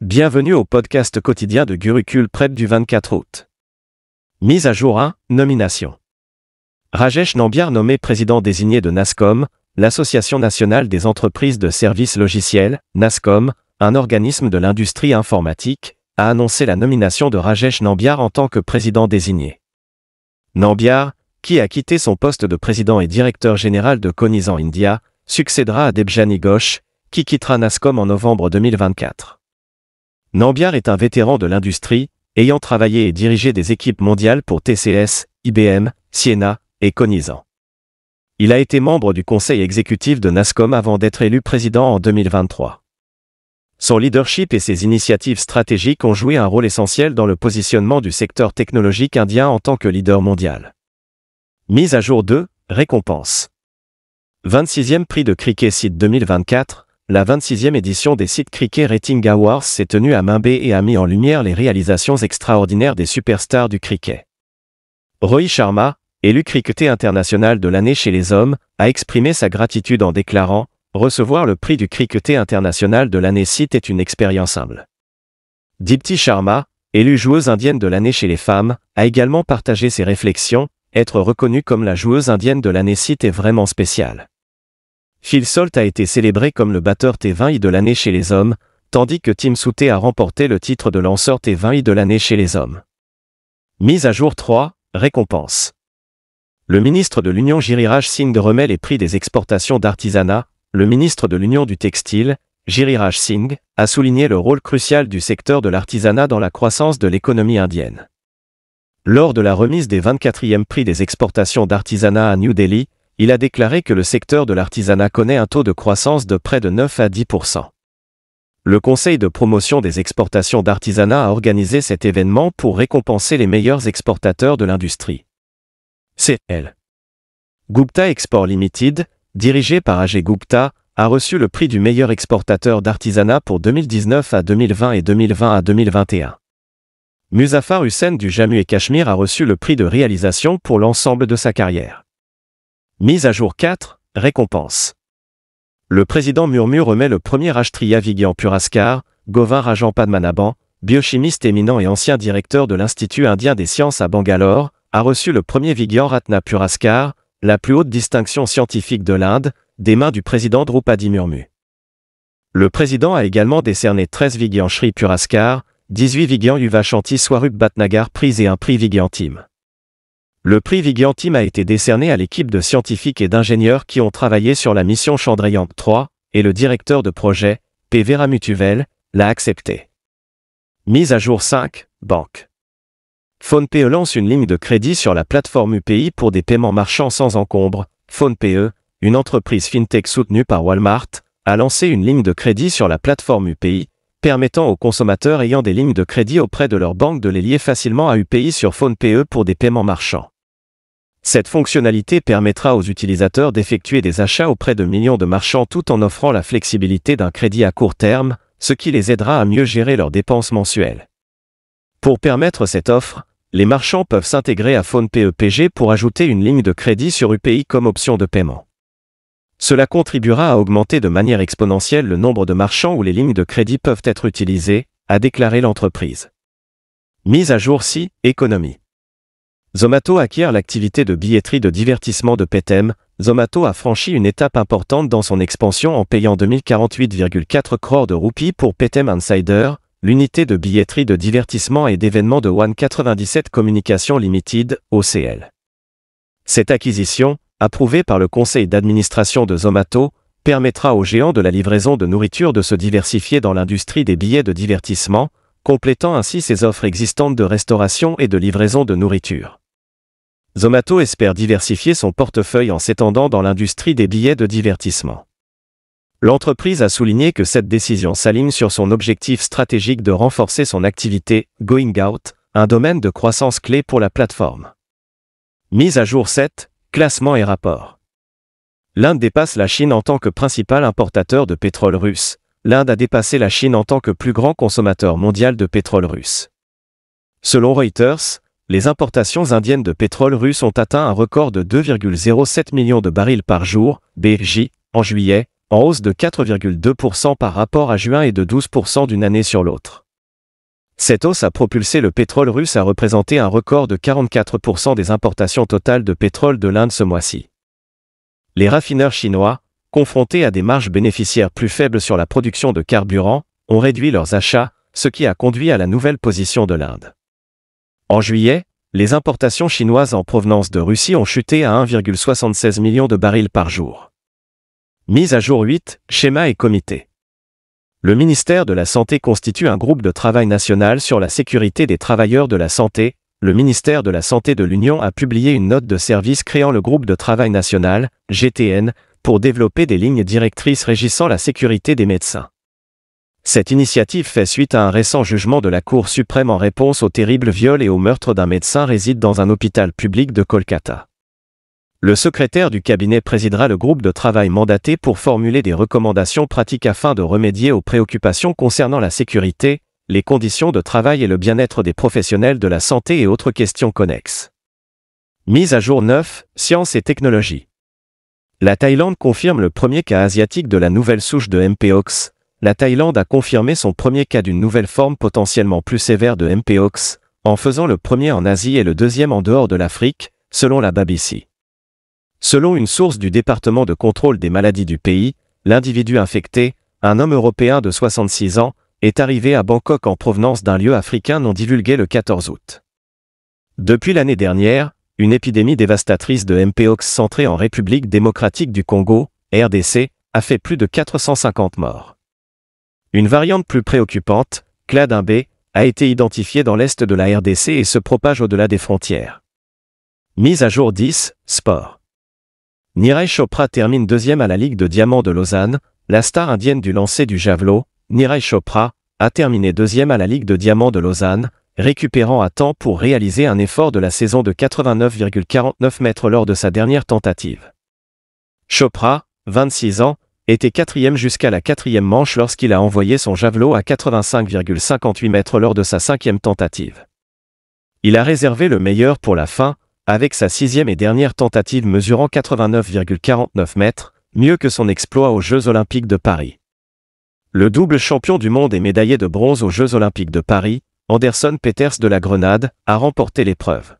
Bienvenue au podcast quotidien de Gurukul près du 24 août. Mise à jour 1, nomination. Rajesh Nambiar nommé président désigné de NASCOM, l'Association nationale des entreprises de services logiciels, NASCOM, un organisme de l'industrie informatique, a annoncé la nomination de Rajesh Nambiar en tant que président désigné. Nambiar, qui a quitté son poste de président et directeur général de Konizan India, succédera à Debjani Ghosh, qui quittera NASCOM en novembre 2024. Nambiar est un vétéran de l'industrie, ayant travaillé et dirigé des équipes mondiales pour TCS, IBM, Siena et Conizan. Il a été membre du conseil exécutif de NASCOM avant d'être élu président en 2023. Son leadership et ses initiatives stratégiques ont joué un rôle essentiel dans le positionnement du secteur technologique indien en tant que leader mondial. Mise à jour 2, récompense. 26e prix de Cricket Site 2024, la 26e édition des sites Cricket Rating Awards s'est tenue à Mumbai et a mis en lumière les réalisations extraordinaires des superstars du cricket. Roy Sharma, élu cricketé international de l'année chez les hommes, a exprimé sa gratitude en déclarant Recevoir le prix du cricketé international de l'année site est une expérience humble. Dipti Sharma, élue joueuse indienne de l'année chez les femmes, a également partagé ses réflexions, être reconnue comme la joueuse indienne de l'année site est vraiment spéciale. Phil Salt a été célébré comme le batteur T20i de l'année chez les hommes, tandis que Tim Souté a remporté le titre de lanceur T20i de l'année chez les hommes. Mise à jour 3, récompense. Le ministre de l'Union Giriraj Singh remet les prix des exportations d'artisanat, le ministre de l'Union du Textile, Giriraj Singh, a souligné le rôle crucial du secteur de l'artisanat dans la croissance de l'économie indienne. Lors de la remise des 24e prix des exportations d'artisanat à New Delhi, il a déclaré que le secteur de l'artisanat connaît un taux de croissance de près de 9 à 10 Le Conseil de promotion des exportations d'artisanat a organisé cet événement pour récompenser les meilleurs exportateurs de l'industrie. elle. Gupta Export Limited, dirigé par Ajay Gupta, a reçu le prix du meilleur exportateur d'artisanat pour 2019 à 2020 et 2020 à 2021. Muzaffar Hussein du Jammu et Cachemire a reçu le prix de réalisation pour l'ensemble de sa carrière. Mise à jour 4, récompense. Le président Murmu remet le premier Ashtriya Vigyan Puraskar, Govind Rajan Padmanabhan, biochimiste éminent et ancien directeur de l'Institut indien des sciences à Bangalore, a reçu le premier Vigyan Ratna Puraskar, la plus haute distinction scientifique de l'Inde, des mains du président Drupadi Murmu. Le président a également décerné 13 Vigyan Shri Puraskar, 18 Vigyan Yuvashanti Swarup Bhatnagar prix et un prix Vigyan Team. Le prix Vigiantim a été décerné à l'équipe de scientifiques et d'ingénieurs qui ont travaillé sur la mission Chandrayaan 3, et le directeur de projet, P. Vera Mutuvel, l'a accepté. Mise à jour 5, banque. PhonePe lance une ligne de crédit sur la plateforme UPI pour des paiements marchands sans encombre. PhonePe, une entreprise fintech soutenue par Walmart, a lancé une ligne de crédit sur la plateforme UPI, permettant aux consommateurs ayant des lignes de crédit auprès de leur banque de les lier facilement à UPI sur PhonePe pour des paiements marchands. Cette fonctionnalité permettra aux utilisateurs d'effectuer des achats auprès de millions de marchands tout en offrant la flexibilité d'un crédit à court terme, ce qui les aidera à mieux gérer leurs dépenses mensuelles. Pour permettre cette offre, les marchands peuvent s'intégrer à PhonePEPG pour ajouter une ligne de crédit sur UPI comme option de paiement. Cela contribuera à augmenter de manière exponentielle le nombre de marchands où les lignes de crédit peuvent être utilisées, a déclaré l'entreprise. Mise à jour si, économie. Zomato acquiert l'activité de billetterie de divertissement de Petem, Zomato a franchi une étape importante dans son expansion en payant 2048,4 crores de roupies pour Petem Insider, l'unité de billetterie de divertissement et d'événements de One 97 Communication Limited, OCL. Cette acquisition, approuvée par le conseil d'administration de Zomato, permettra aux géants de la livraison de nourriture de se diversifier dans l'industrie des billets de divertissement, complétant ainsi ses offres existantes de restauration et de livraison de nourriture. Zomato espère diversifier son portefeuille en s'étendant dans l'industrie des billets de divertissement. L'entreprise a souligné que cette décision s'aligne sur son objectif stratégique de renforcer son activité Going Out, un domaine de croissance clé pour la plateforme. Mise à jour 7, classement et rapport. L'Inde dépasse la Chine en tant que principal importateur de pétrole russe. L'Inde a dépassé la Chine en tant que plus grand consommateur mondial de pétrole russe. Selon Reuters, les importations indiennes de pétrole russe ont atteint un record de 2,07 millions de barils par jour, BJ, en juillet, en hausse de 4,2% par rapport à juin et de 12% d'une année sur l'autre. Cette hausse a propulsé le pétrole russe à représenter un record de 44% des importations totales de pétrole de l'Inde ce mois-ci. Les raffineurs chinois, confrontés à des marges bénéficiaires plus faibles sur la production de carburant, ont réduit leurs achats, ce qui a conduit à la nouvelle position de l'Inde. En juillet, les importations chinoises en provenance de Russie ont chuté à 1,76 million de barils par jour. Mise à jour 8, schéma et comité. Le ministère de la Santé constitue un groupe de travail national sur la sécurité des travailleurs de la santé. Le ministère de la Santé de l'Union a publié une note de service créant le groupe de travail national, GTN, pour développer des lignes directrices régissant la sécurité des médecins. Cette initiative fait suite à un récent jugement de la Cour suprême en réponse au terrible viol et au meurtre d'un médecin réside dans un hôpital public de Kolkata. Le secrétaire du cabinet présidera le groupe de travail mandaté pour formuler des recommandations pratiques afin de remédier aux préoccupations concernant la sécurité, les conditions de travail et le bien-être des professionnels de la santé et autres questions connexes. Mise à jour 9, sciences et technologies. La Thaïlande confirme le premier cas asiatique de la nouvelle souche de MPOX, la Thaïlande a confirmé son premier cas d'une nouvelle forme potentiellement plus sévère de MPOX, en faisant le premier en Asie et le deuxième en dehors de l'Afrique, selon la BBC. Selon une source du département de contrôle des maladies du pays, l'individu infecté, un homme européen de 66 ans, est arrivé à Bangkok en provenance d'un lieu africain non divulgué le 14 août. Depuis l'année dernière, une épidémie dévastatrice de MPOX centrée en République démocratique du Congo, RDC, a fait plus de 450 morts. Une variante plus préoccupante, Cladin b a été identifiée dans l'est de la RDC et se propage au-delà des frontières. Mise à jour 10, Sport. Nirai Chopra termine deuxième à la Ligue de Diamant de Lausanne, la star indienne du lancer du javelot, Nirai Chopra, a terminé deuxième à la Ligue de Diamant de Lausanne, récupérant à temps pour réaliser un effort de la saison de 89,49 mètres lors de sa dernière tentative. Chopra, 26 ans, était quatrième jusqu'à la quatrième manche lorsqu'il a envoyé son javelot à 85,58 mètres lors de sa cinquième tentative. Il a réservé le meilleur pour la fin, avec sa sixième et dernière tentative mesurant 89,49 mètres, mieux que son exploit aux Jeux Olympiques de Paris. Le double champion du monde et médaillé de bronze aux Jeux Olympiques de Paris, Anderson Peters de la Grenade, a remporté l'épreuve.